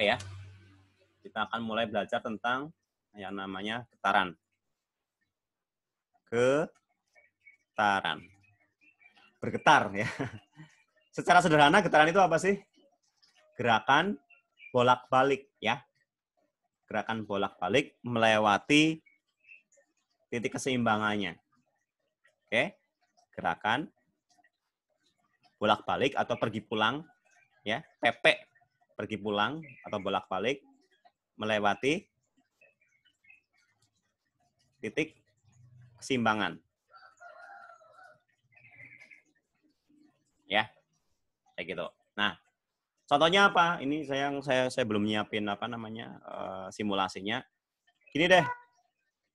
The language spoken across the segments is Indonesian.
Oke ya. Kita akan mulai belajar tentang yang namanya getaran. Getaran. Bergetar ya. Secara sederhana getaran itu apa sih? Gerakan bolak-balik ya. Gerakan bolak-balik melewati titik keseimbangannya. Oke. Gerakan bolak-balik atau pergi pulang ya, PP pergi pulang atau bolak-balik melewati titik kesimbangan. Ya. Kayak gitu. Nah, contohnya apa? Ini saya saya saya belum nyiapin apa namanya? Uh, simulasinya. Gini deh.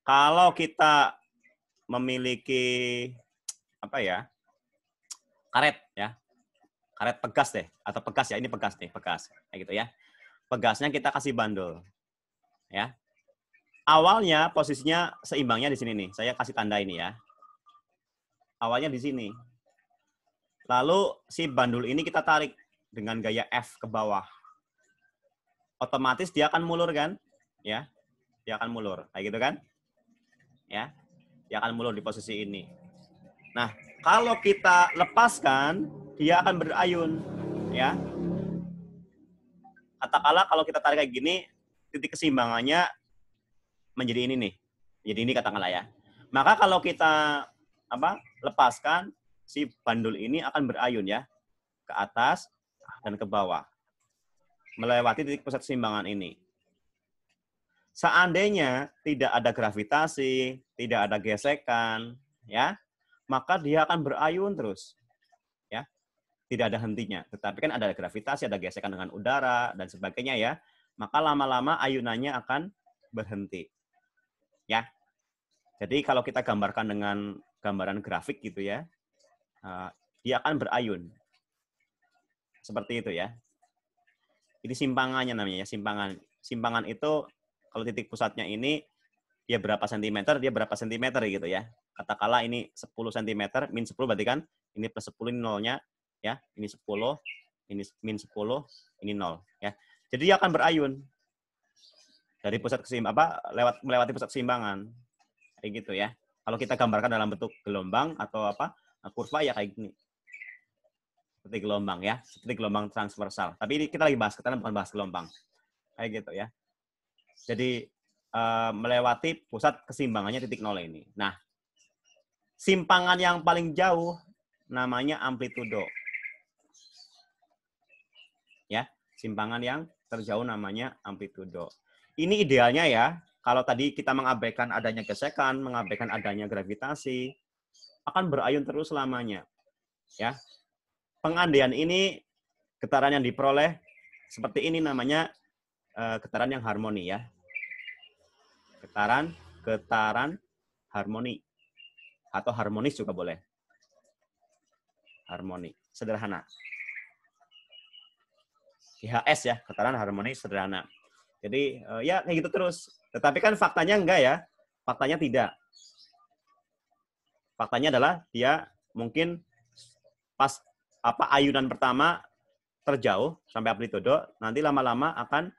Kalau kita memiliki apa ya? karet ya karet pegas deh atau pegas ya ini pegas nih pegas kayak gitu ya pegasnya kita kasih bandul ya awalnya posisinya seimbangnya di sini nih saya kasih tanda ini ya awalnya di sini lalu si bandul ini kita tarik dengan gaya F ke bawah otomatis dia akan mulur kan ya dia akan mulur kayak gitu kan ya dia akan mulur di posisi ini nah kalau kita lepaskan dia akan berayun ya katakanlah kalau kita tarik kayak gini titik keseimbangannya menjadi ini nih jadi ini katakanlah ya maka kalau kita apa lepaskan si bandul ini akan berayun ya ke atas dan ke bawah melewati titik pusat keseimbangan ini seandainya tidak ada gravitasi tidak ada gesekan ya maka dia akan berayun terus tidak ada hentinya. Tetapi kan ada gravitasi, ada gesekan dengan udara, dan sebagainya ya. Maka lama-lama ayunannya akan berhenti. Ya. Jadi kalau kita gambarkan dengan gambaran grafik gitu ya, eh, dia akan berayun. Seperti itu ya. Ini simpangannya namanya ya, simpangan. Simpangan itu kalau titik pusatnya ini dia berapa sentimeter, dia berapa sentimeter gitu ya. Katakanlah ini 10 cm, min 10 berarti kan ini plus 10 ini nolnya ya. Ini 10, ini min 10, ini 0, ya. Jadi dia akan berayun dari pusat keseimbangan apa lewat melewati pusat keseimbangan. Kayak gitu ya. Kalau kita gambarkan dalam bentuk gelombang atau apa eh, kurva ya kayak gini. Seperti gelombang ya, seperti gelombang transversal. Tapi ini kita lagi bahas kita bukan bahas gelombang. Kayak gitu ya. Jadi eh, melewati pusat keseimbangannya titik nol ini. Nah, simpangan yang paling jauh namanya amplitudo. simpangan yang terjauh namanya amplitudo. Ini idealnya ya, kalau tadi kita mengabaikan adanya gesekan, mengabaikan adanya gravitasi, akan berayun terus selamanya. Ya. Pengandaian ini getaran yang diperoleh seperti ini namanya eh, getaran yang harmoni ya. Getaran getaran harmoni atau harmonis juga boleh. Harmoni, sederhana. IHS ya, ketahanan Harmoni Sederhana. Jadi eh, ya kayak gitu terus. Tetapi kan faktanya enggak ya, faktanya tidak. Faktanya adalah dia mungkin pas apa ayunan pertama terjauh sampai amplitudo, nanti lama-lama akan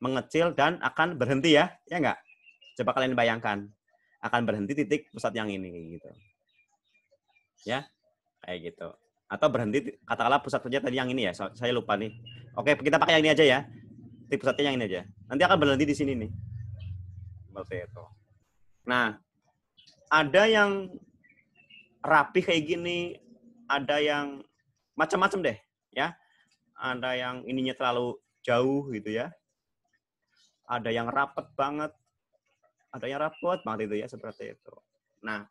mengecil dan akan berhenti ya, ya enggak? Coba kalian bayangkan, akan berhenti titik pusat yang ini gitu. Ya, kayak gitu atau berhenti katakanlah pusat kerja tadi yang ini ya saya lupa nih oke kita pakai yang ini aja ya di pusatnya yang ini aja nanti akan berhenti di sini nih seperti itu nah ada yang rapi kayak gini ada yang macam-macam deh ya ada yang ininya terlalu jauh gitu ya ada yang rapet banget ada yang rapet banget itu ya seperti itu nah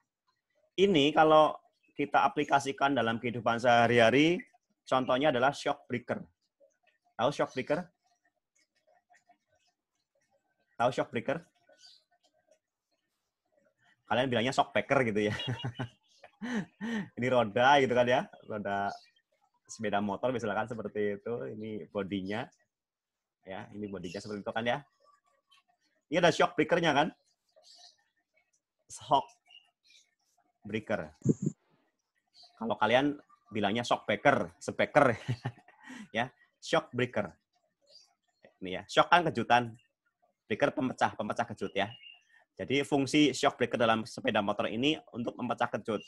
ini kalau kita aplikasikan dalam kehidupan sehari-hari. Contohnya adalah shock breaker. Tahu shock breaker? Tahu shock breaker? Kalian bilangnya shock packer gitu ya. Ini roda gitu kan ya, roda sepeda motor misalkan seperti itu. Ini bodinya. Ya, ini bodinya seperti itu kan ya. Ini ada shock breakernya kan? Shock breaker. Kalau kalian bilangnya shock breaker, speaker ya, shock breaker. Ini ya, shock kan kejutan, breaker pemecah, pemecah kejut ya. Jadi fungsi shock breaker dalam sepeda motor ini untuk memecah kejut.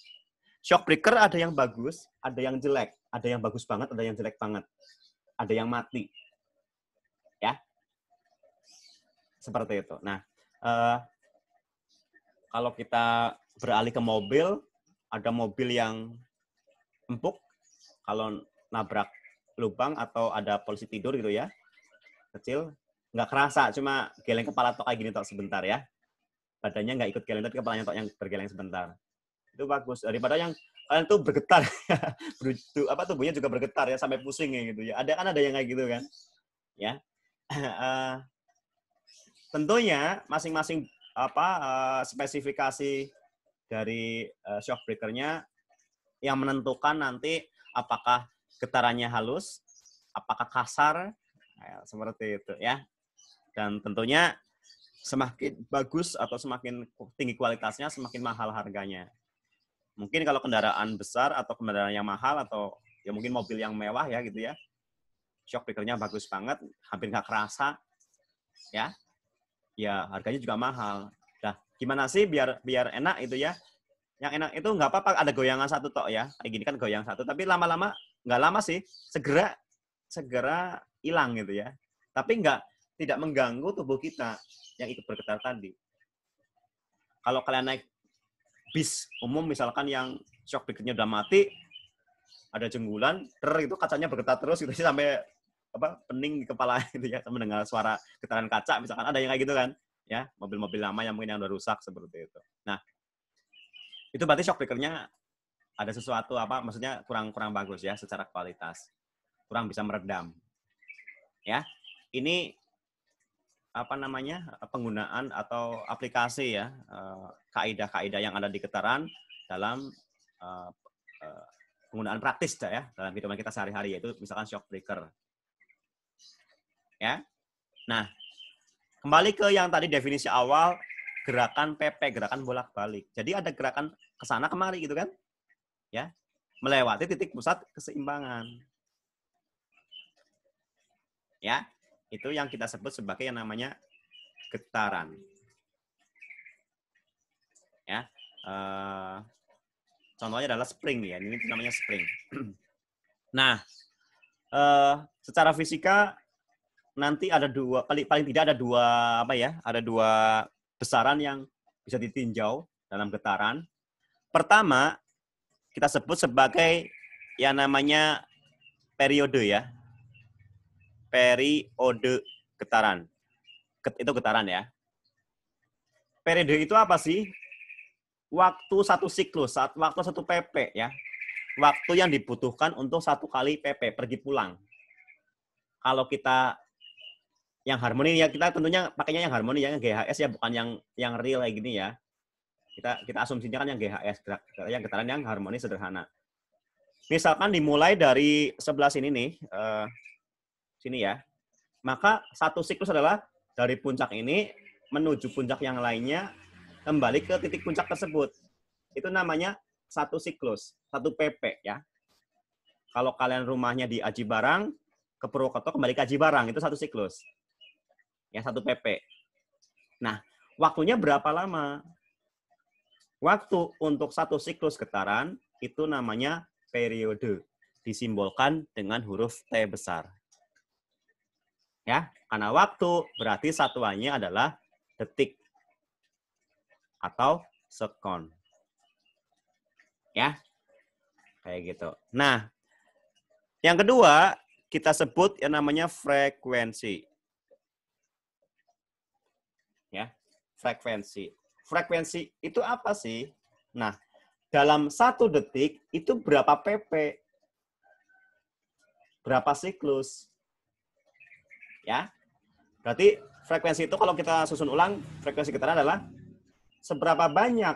Shock breaker ada yang bagus, ada yang jelek, ada yang bagus banget, ada yang jelek banget, ada yang mati. Ya. Seperti itu. Nah, eh, kalau kita beralih ke mobil, ada mobil yang empuk kalau nabrak lubang atau ada polisi tidur gitu ya kecil nggak kerasa cuma geleng kepala tok kayak gini tok sebentar ya badannya nggak ikut geleng tapi kepalanya tok yang bergeleng sebentar itu bagus daripada yang kalian tuh bergetar apa tubuhnya juga bergetar ya sampai pusing gitu ya ada kan ada yang kayak gitu kan ya eh, tentunya masing-masing apa eh, spesifikasi dari uh, shock breakernya yang menentukan nanti apakah getarannya halus, apakah kasar, ya, seperti itu ya. Dan tentunya semakin bagus atau semakin tinggi kualitasnya, semakin mahal harganya. Mungkin kalau kendaraan besar atau kendaraan yang mahal atau ya mungkin mobil yang mewah ya gitu ya. Shock breakernya bagus banget, hampir nggak kerasa ya. Ya harganya juga mahal. Nah, gimana sih biar biar enak itu ya? yang enak itu nggak apa-apa ada goyangan satu tok ya kayak gini kan goyang satu tapi lama-lama nggak lama sih segera segera hilang gitu ya tapi nggak tidak mengganggu tubuh kita yang ikut bergetar tadi kalau kalian naik bis umum misalkan yang shock breakernya udah mati ada jenggulan ter itu kacanya bergetar terus gitu sih sampai apa pening di kepala gitu ya mendengar suara getaran kaca misalkan ada yang kayak gitu kan ya mobil-mobil lama yang mungkin yang udah rusak seperti itu nah itu berarti shock breakernya ada sesuatu apa maksudnya kurang kurang bagus ya secara kualitas. Kurang bisa meredam. Ya. Ini apa namanya penggunaan atau aplikasi ya eh, kaidah-kaidah yang ada di getaran dalam eh, eh, penggunaan praktis ya dalam kehidupan kita sehari-hari yaitu misalkan shock breaker ya nah kembali ke yang tadi definisi awal gerakan PP, gerakan bolak-balik. Jadi ada gerakan ke sana kemari gitu kan? Ya. Melewati titik pusat keseimbangan. Ya. Itu yang kita sebut sebagai yang namanya getaran. Ya. Uh, contohnya adalah spring ya. Ini namanya spring. nah, eh, secara fisika nanti ada dua paling paling tidak ada dua apa ya? Ada dua besaran yang bisa ditinjau dalam getaran. Pertama, kita sebut sebagai yang namanya periode ya. Periode getaran. Itu getaran ya. Periode itu apa sih? Waktu satu siklus, saat waktu satu PP ya. Waktu yang dibutuhkan untuk satu kali PP, pergi pulang. Kalau kita yang harmoni ya kita tentunya pakainya yang harmoni ya yang GHS ya bukan yang yang real kayak gini ya kita kita asumsinya kan yang GHS yang getaran yang harmoni sederhana misalkan dimulai dari sebelah sini nih uh, sini ya maka satu siklus adalah dari puncak ini menuju puncak yang lainnya kembali ke titik puncak tersebut itu namanya satu siklus satu PP ya kalau kalian rumahnya di Aji Barang ke Purwokerto kembali ke Aji Barang itu satu siklus ya satu PP. Nah, waktunya berapa lama? Waktu untuk satu siklus getaran itu namanya periode, disimbolkan dengan huruf T besar. Ya, karena waktu berarti satuannya adalah detik atau sekon. Ya. Kayak gitu. Nah, yang kedua kita sebut yang namanya frekuensi ya frekuensi frekuensi itu apa sih nah dalam satu detik itu berapa pp berapa siklus ya berarti frekuensi itu kalau kita susun ulang frekuensi kita adalah seberapa banyak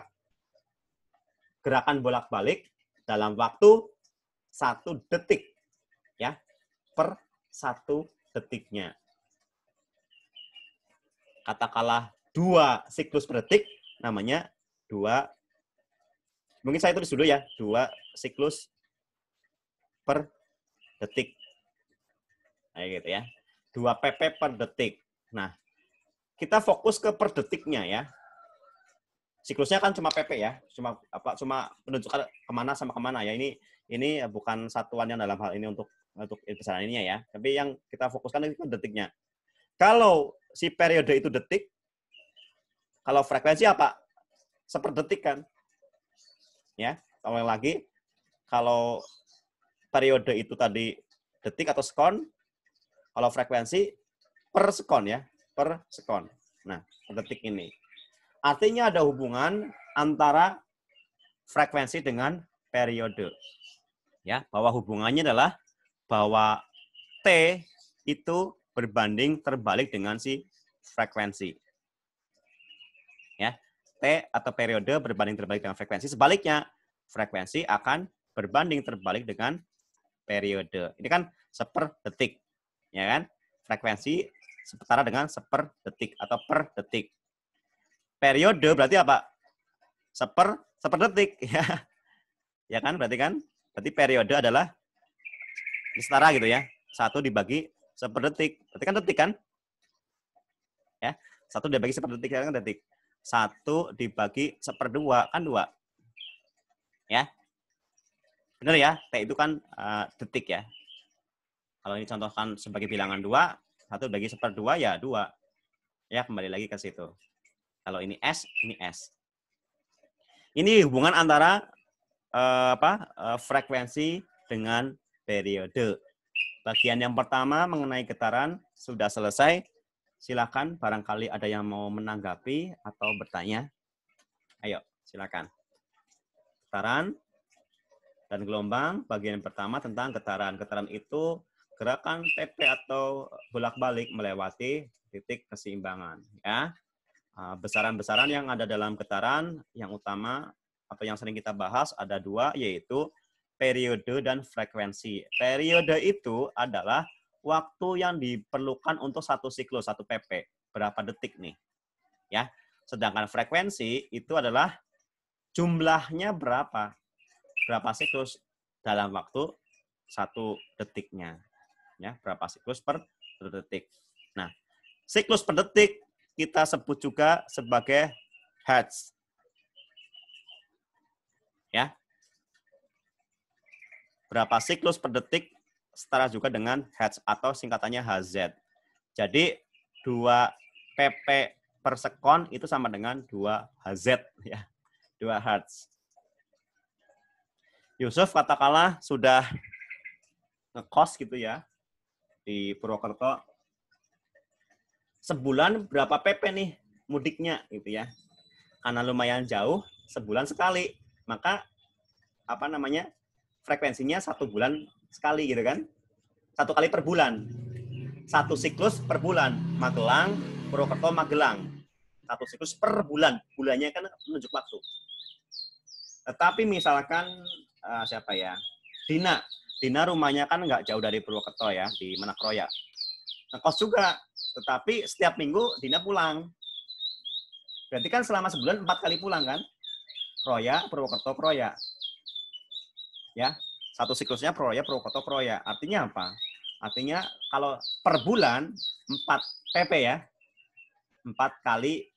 gerakan bolak-balik dalam waktu satu detik ya per satu detiknya katakanlah dua siklus per detik namanya dua mungkin saya tulis dulu ya dua siklus per detik nah, kayak gitu ya dua pp per detik nah kita fokus ke per detiknya ya siklusnya kan cuma pp ya cuma apa cuma menunjukkan kemana sama kemana ya ini ini bukan satuan yang dalam hal ini untuk untuk pesanan ini ya tapi yang kita fokuskan itu detiknya kalau si periode itu detik. Kalau frekuensi apa? Seperdetik kan? Ya, yang lagi. Kalau periode itu tadi detik atau sekon, kalau frekuensi per sekon ya, per sekon. Nah, per detik ini. Artinya ada hubungan antara frekuensi dengan periode. Ya, bahwa hubungannya adalah bahwa T itu berbanding terbalik dengan si frekuensi. Ya, T atau periode berbanding terbalik dengan frekuensi. Sebaliknya, frekuensi akan berbanding terbalik dengan periode. Ini kan seper detik, ya kan? Frekuensi setara dengan seper detik atau per detik. Periode berarti apa? Seper seper detik, ya. Ya kan? Berarti kan? Berarti periode adalah setara gitu ya. Satu dibagi detik. Berarti kan detik kan? Ya. Satu dibagi seperdetik kan detik. Satu dibagi seperdua kan dua. Ya. Benar ya? T itu kan uh, detik ya. Kalau ini contohkan sebagai bilangan dua, satu bagi seperdua ya dua. Ya, kembali lagi ke situ. Kalau ini S, ini S. Ini hubungan antara uh, apa uh, frekuensi dengan periode. Bagian yang pertama mengenai getaran sudah selesai. Silakan barangkali ada yang mau menanggapi atau bertanya. Ayo, silakan. Getaran dan gelombang bagian pertama tentang getaran. Getaran itu gerakan TP atau bolak-balik melewati titik keseimbangan ya. Ah, besaran-besaran yang ada dalam getaran yang utama atau yang sering kita bahas ada dua yaitu periode dan frekuensi. Periode itu adalah waktu yang diperlukan untuk satu siklus, satu PP. Berapa detik nih? Ya. Sedangkan frekuensi itu adalah jumlahnya berapa? Berapa siklus dalam waktu satu detiknya? Ya, berapa siklus per detik? Nah, siklus per detik kita sebut juga sebagai hertz. Ya, berapa siklus per detik setara juga dengan hertz atau singkatannya Hz. Jadi 2 pp per sekon itu sama dengan 2 Hz ya. 2 Hz. Yusuf katakanlah sudah ngekos gitu ya di Purwokerto. Sebulan berapa PP nih mudiknya gitu ya. Karena lumayan jauh, sebulan sekali. Maka apa namanya? frekuensinya satu bulan sekali gitu kan. Satu kali per bulan. Satu siklus per bulan. Magelang, Purwokerto, Magelang. Satu siklus per bulan. Bulannya kan menunjuk waktu. Tetapi misalkan uh, siapa ya? Dina. Dina rumahnya kan nggak jauh dari Purwokerto ya, di Manakroya. Ngekos juga. Tetapi setiap minggu Dina pulang. Berarti kan selama sebulan empat kali pulang kan? Kroya, Purwokerto, Kroya ya satu siklusnya proya prokoto proya artinya apa artinya kalau per bulan 4 pp ya 4 kali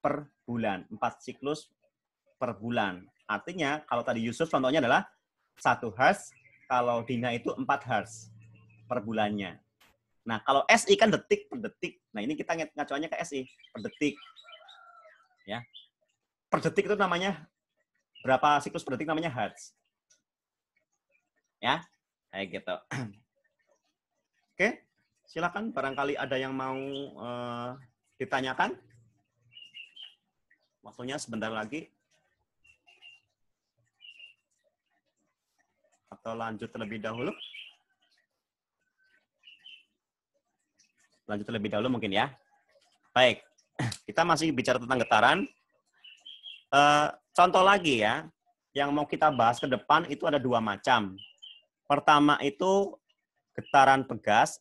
per bulan 4 siklus per bulan artinya kalau tadi Yusuf contohnya adalah satu hertz, kalau Dina itu 4 hertz per bulannya Nah, kalau SI kan detik per detik. Nah, ini kita ngacuannya ke SI per detik. Ya. Per detik itu namanya berapa siklus per detik namanya hertz ya kayak gitu oke silakan barangkali ada yang mau uh, ditanyakan waktunya sebentar lagi atau lanjut terlebih dahulu lanjut terlebih dahulu mungkin ya baik kita masih bicara tentang getaran uh, contoh lagi ya yang mau kita bahas ke depan itu ada dua macam Pertama itu getaran pegas.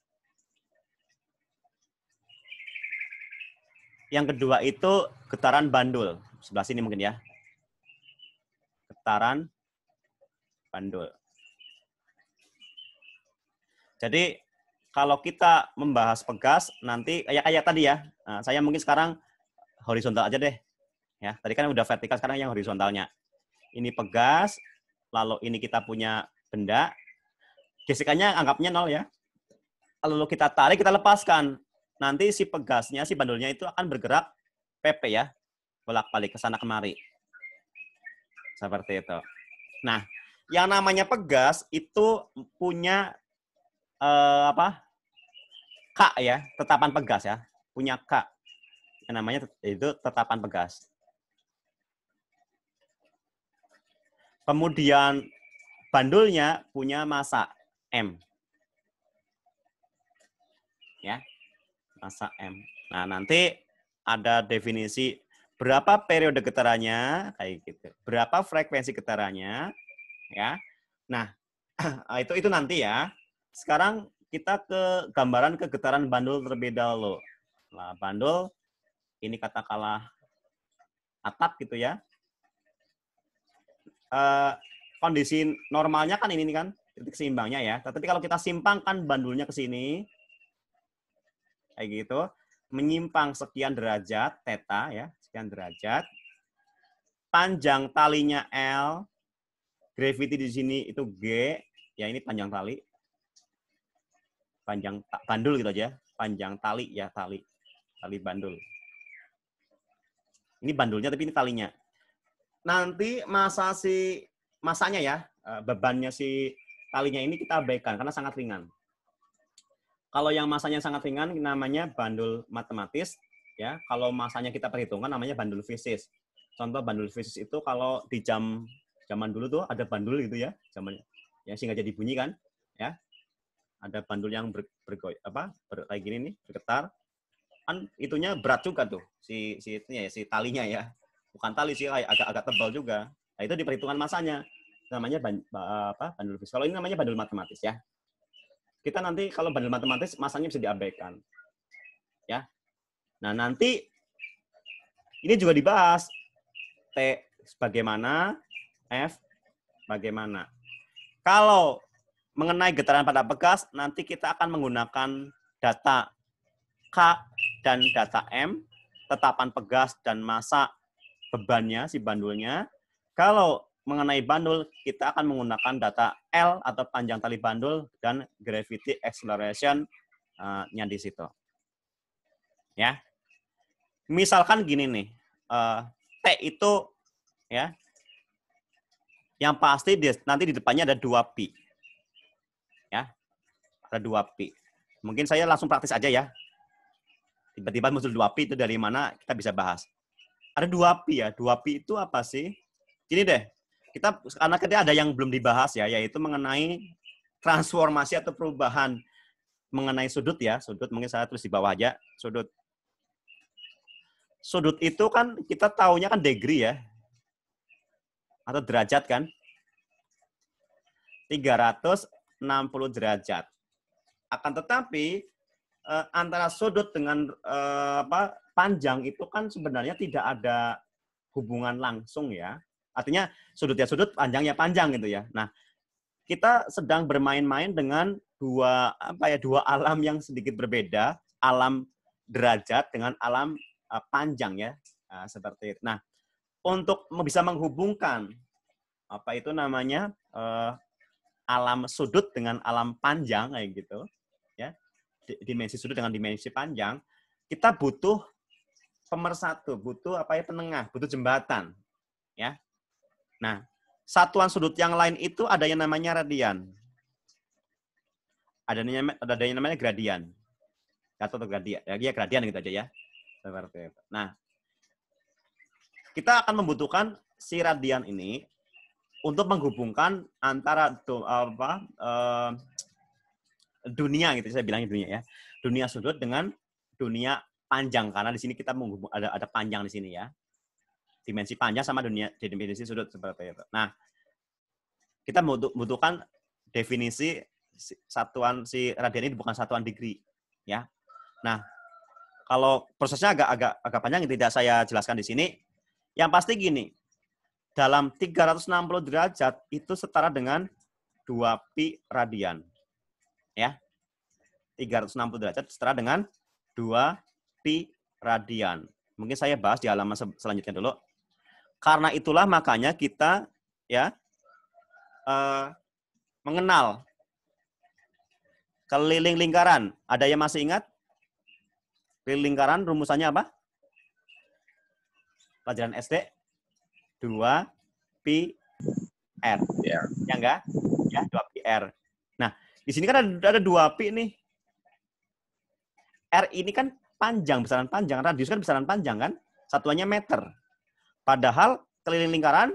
Yang kedua itu getaran bandul. Sebelah sini mungkin ya. Getaran bandul. Jadi kalau kita membahas pegas nanti kayak kayak tadi ya. Nah, saya mungkin sekarang horizontal aja deh. Ya, tadi kan udah vertikal, sekarang yang horizontalnya. Ini pegas, lalu ini kita punya benda, Gesekannya anggapnya nol ya. Lalu kita tarik, kita lepaskan. Nanti si pegasnya, si bandulnya itu akan bergerak PP ya. Bolak-balik ke sana kemari. Seperti itu. Nah, yang namanya pegas itu punya eh, apa? K ya, tetapan pegas ya. Punya K. Yang namanya itu tetapan pegas. Kemudian bandulnya punya masa. M. Ya, masa M. Nah, nanti ada definisi berapa periode getarannya, kayak gitu. Berapa frekuensi getarannya, ya. Nah, itu itu nanti ya. Sekarang kita ke gambaran kegetaran bandul terlebih dahulu. Nah, bandul ini katakanlah atap gitu ya. Eh, kondisi normalnya kan ini kan titik seimbangnya ya. Tapi kalau kita simpangkan bandulnya ke sini, kayak gitu, menyimpang sekian derajat, theta ya, sekian derajat, panjang talinya L, gravity di sini itu G, ya ini panjang tali, panjang bandul gitu aja, panjang tali ya, tali, tali bandul. Ini bandulnya tapi ini talinya. Nanti masa si masanya ya, eh, bebannya si talinya ini kita abaikan karena sangat ringan. Kalau yang masanya sangat ringan namanya bandul matematis, ya. Kalau masanya kita perhitungkan namanya bandul fisis. Contoh bandul fisis itu kalau di jam zaman dulu tuh ada bandul gitu ya, zaman ya sehingga jadi bunyi kan, ya. Ada bandul yang ber, bergoy, apa ber, kayak gini nih, bergetar. Kan itunya berat juga tuh si si itunya ya, si talinya ya. Bukan tali sih, agak-agak tebal juga. Nah, itu diperhitungkan masanya namanya apa bandul fisika. Kalau ini namanya bandul matematis ya. Kita nanti kalau bandul matematis masanya bisa diabaikan. Ya. Nah, nanti ini juga dibahas T sebagaimana F bagaimana. Kalau mengenai getaran pada pegas, nanti kita akan menggunakan data K dan data M, tetapan pegas dan masa bebannya, si bandulnya. Kalau mengenai bandul, kita akan menggunakan data L atau panjang tali bandul dan gravity acceleration-nya eh, di situ. Ya. Misalkan gini nih, eh, T itu ya yang pasti di, nanti di depannya ada dua pi. Ya. Ada dua pi. Mungkin saya langsung praktis aja ya. Tiba-tiba muncul dua pi itu dari mana kita bisa bahas. Ada dua pi ya. Dua pi itu apa sih? Gini deh, kita karena kita ada yang belum dibahas ya, yaitu mengenai transformasi atau perubahan mengenai sudut ya, sudut mungkin saya terus di bawah aja, sudut. Sudut itu kan kita taunya kan degree ya, atau derajat kan, 360 derajat. Akan tetapi eh, antara sudut dengan eh, apa panjang itu kan sebenarnya tidak ada hubungan langsung ya. Artinya sudut ya sudut, panjang ya panjang gitu ya. Nah, kita sedang bermain-main dengan dua apa ya dua alam yang sedikit berbeda, alam derajat dengan alam uh, panjang ya uh, seperti itu. Nah, untuk bisa menghubungkan apa itu namanya uh, alam sudut dengan alam panjang kayak gitu ya dimensi sudut dengan dimensi panjang kita butuh pemersatu butuh apa ya penengah butuh jembatan ya Nah, satuan sudut yang lain itu ada yang namanya radian. Ada yang, ada yang namanya gradian. Atau gradian, ya gradian gitu aja ya. Seperti itu. Nah, kita akan membutuhkan si radian ini untuk menghubungkan antara do, apa uh, dunia gitu saya bilangnya dunia ya dunia sudut dengan dunia panjang karena di sini kita menghubung ada ada panjang di sini ya dimensi panjang sama dunia dimensi sudut seperti itu. Nah, kita membutuhkan definisi satuan si radian ini bukan satuan degree, ya. Nah, kalau prosesnya agak agak agak panjang tidak saya jelaskan di sini, yang pasti gini, dalam 360 derajat itu setara dengan 2 pi radian. Ya. 360 derajat setara dengan 2 pi radian. Mungkin saya bahas di halaman selanjutnya dulu. Karena itulah makanya kita ya uh, mengenal keliling lingkaran. Ada yang masih ingat? Keliling lingkaran rumusannya apa? Pelajaran SD 2 pi r. Yeah. Ya enggak? Ya, 2 pi r. Nah, di sini kan ada, ada 2 pi nih. R ini kan panjang, besaran panjang. Radius kan besaran panjang kan? Satuannya meter. Padahal keliling lingkaran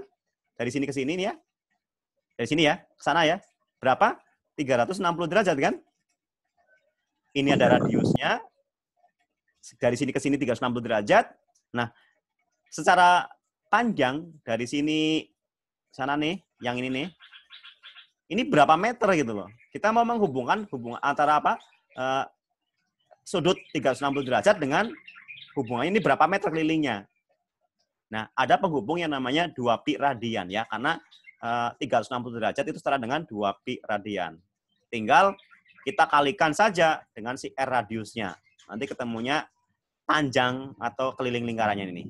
dari sini ke sini nih ya. Dari sini ya, ke sana ya. Berapa? 360 derajat kan? Ini ada radiusnya. Dari sini ke sini 360 derajat. Nah, secara panjang dari sini sana nih, yang ini nih. Ini berapa meter gitu loh. Kita mau menghubungkan hubungan antara apa? Uh, sudut 360 derajat dengan hubungannya ini berapa meter kelilingnya. Nah, ada penghubung yang namanya 2 pi radian ya, karena eh, uh, 360 derajat itu setara dengan 2 pi radian. Tinggal kita kalikan saja dengan si R radiusnya. Nanti ketemunya panjang atau keliling lingkarannya ini.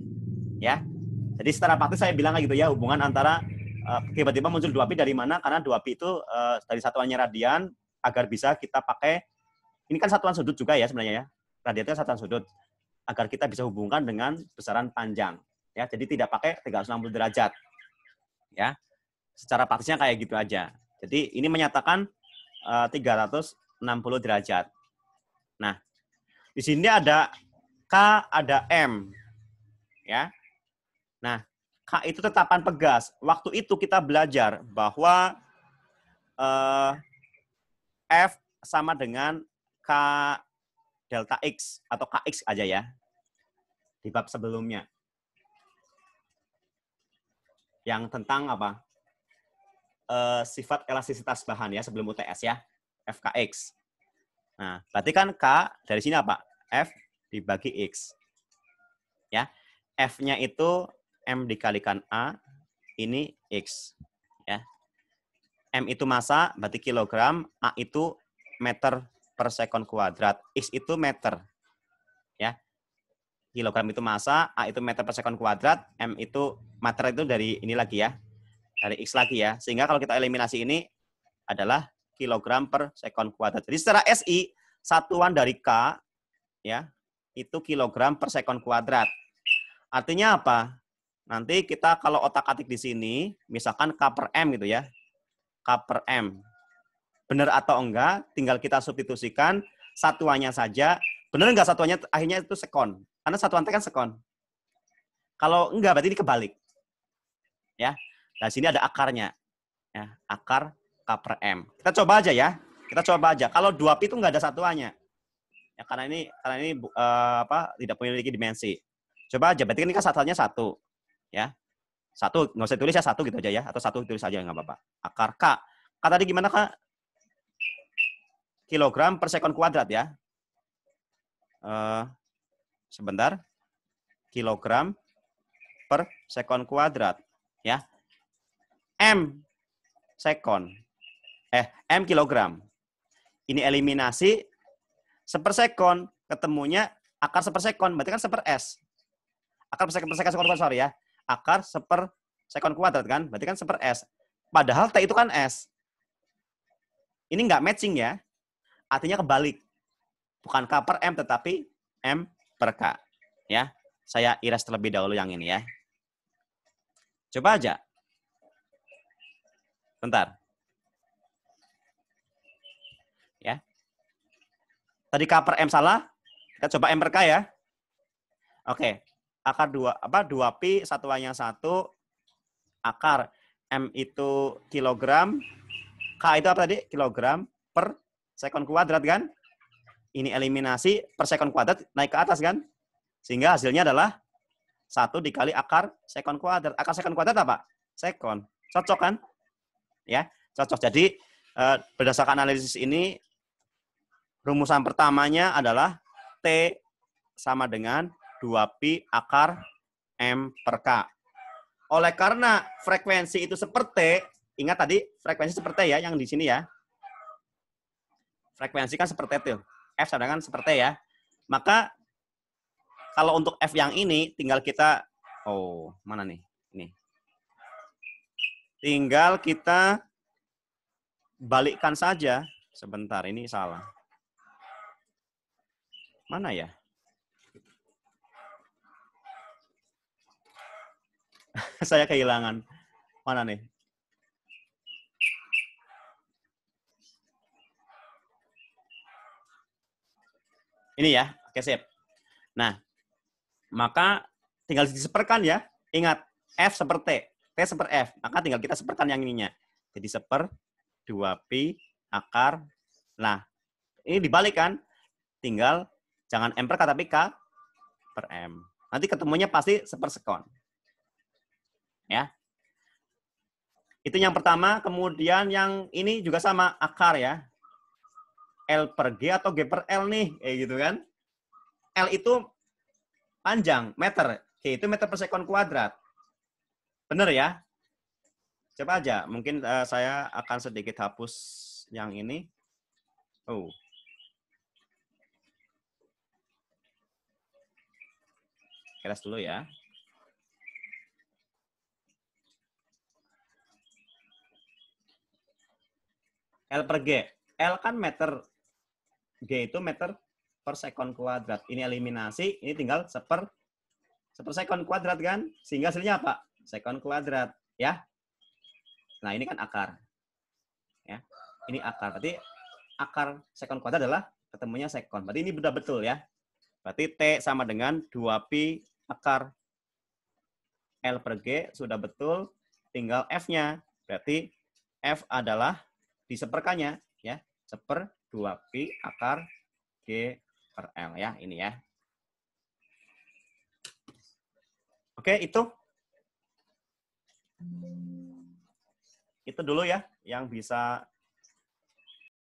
Ya. Jadi secara praktis saya bilang gitu ya, hubungan antara eh, tiba-tiba muncul 2 pi dari mana? Karena 2 pi itu eh, dari satuannya radian agar bisa kita pakai ini kan satuan sudut juga ya sebenarnya ya. Radian itu satuan sudut agar kita bisa hubungkan dengan besaran panjang ya jadi tidak pakai 360 derajat ya secara praktisnya kayak gitu aja jadi ini menyatakan eh, uh, 360 derajat nah di sini ada k ada m ya nah k itu tetapan pegas waktu itu kita belajar bahwa uh, f sama dengan k delta x atau kx aja ya di bab sebelumnya yang tentang apa uh, sifat elastisitas bahan ya sebelum UTS ya FKX. Nah, berarti kan K dari sini apa? F dibagi X. Ya. F-nya itu M dikalikan A, ini X. Ya. M itu masa, berarti kilogram, A itu meter per second kuadrat, X itu meter kilogram itu massa, A itu meter per second kuadrat, M itu materai itu dari ini lagi ya, dari X lagi ya. Sehingga kalau kita eliminasi ini adalah kilogram per second kuadrat. Jadi secara SI, satuan dari K ya itu kilogram per second kuadrat. Artinya apa? Nanti kita kalau otak-atik di sini, misalkan K per M gitu ya, K per M. Benar atau enggak, tinggal kita substitusikan satuannya saja. Benar enggak satuannya, akhirnya itu second. Karena satu antek kan sekon. Kalau enggak berarti ini kebalik. Ya. Nah, sini ada akarnya. Ya, akar K per M. Kita coba aja ya. Kita coba aja. Kalau 2P itu enggak ada satuannya. Ya, karena ini karena ini uh, apa tidak memiliki dimensi. Coba aja. Berarti kan ini kan satuannya satu. Ya. Satu, nggak usah tulis ya satu gitu aja ya. Atau satu tulis aja nggak apa-apa. Akar K. K tadi gimana, Kak? Kilogram per sekon kuadrat ya. Uh, Sebentar. Kilogram per second kuadrat. Ya. M second Eh, M kilogram. Ini eliminasi seper second Ketemunya akar seper second Berarti kan seper S. Akar seper second per sekon sorry ya. Akar seper second kuadrat kan. Berarti kan seper S. Padahal T itu kan S. Ini nggak matching ya. Artinya kebalik bukan K per M tetapi M per K. Ya, saya iras terlebih dahulu yang ini ya. Coba aja. Bentar. Ya. Tadi K per M salah. Kita coba M per K ya. Oke. Akar 2, apa 2Pi, Satuannya hanya satu. Akar M itu kilogram. K itu apa tadi? Kilogram per second kuadrat kan? ini eliminasi per second kuadrat naik ke atas kan? Sehingga hasilnya adalah satu dikali akar second kuadrat. Akar second kuadrat apa? Second. Cocok kan? Ya, cocok. Jadi eh, berdasarkan analisis ini rumusan pertamanya adalah T sama dengan 2pi akar M per K. Oleh karena frekuensi itu seperti, ingat tadi frekuensi seperti ya yang di sini ya. Frekuensi kan seperti itu. F sedangkan seperti ya. Maka kalau untuk F yang ini tinggal kita oh, mana nih? Ini. Tinggal kita balikkan saja. Sebentar, ini salah. Mana ya? Saya kehilangan. Mana nih? Ini ya, oke sip. Nah, maka tinggal diseperkan ya. Ingat, F seper T. T seper F. Maka tinggal kita seperkan yang ininya. Jadi seper 2Pi akar. Nah, ini dibalik kan? Tinggal jangan M per K, tapi K per M. Nanti ketemunya pasti seper sekon. Ya. Itu yang pertama. Kemudian yang ini juga sama, akar ya. L per G atau G per L nih, kayak gitu kan. L itu panjang, meter. G itu meter per sekon kuadrat. benar ya? Coba aja, mungkin uh, saya akan sedikit hapus yang ini. Oh. Keras dulu ya. L per G. L kan meter G itu meter per second kuadrat. Ini eliminasi, ini tinggal seper seper second kuadrat kan? Sehingga hasilnya apa? second kuadrat, ya. Nah, ini kan akar. Ya. Ini akar. Berarti akar second kuadrat adalah ketemunya second Berarti ini sudah betul ya. Berarti T sama dengan 2pi akar L per G sudah betul, tinggal F-nya. Berarti F adalah diseperkannya ya. Seper 2 pi akar G per L ya, ini ya. Oke, itu. Itu dulu ya yang bisa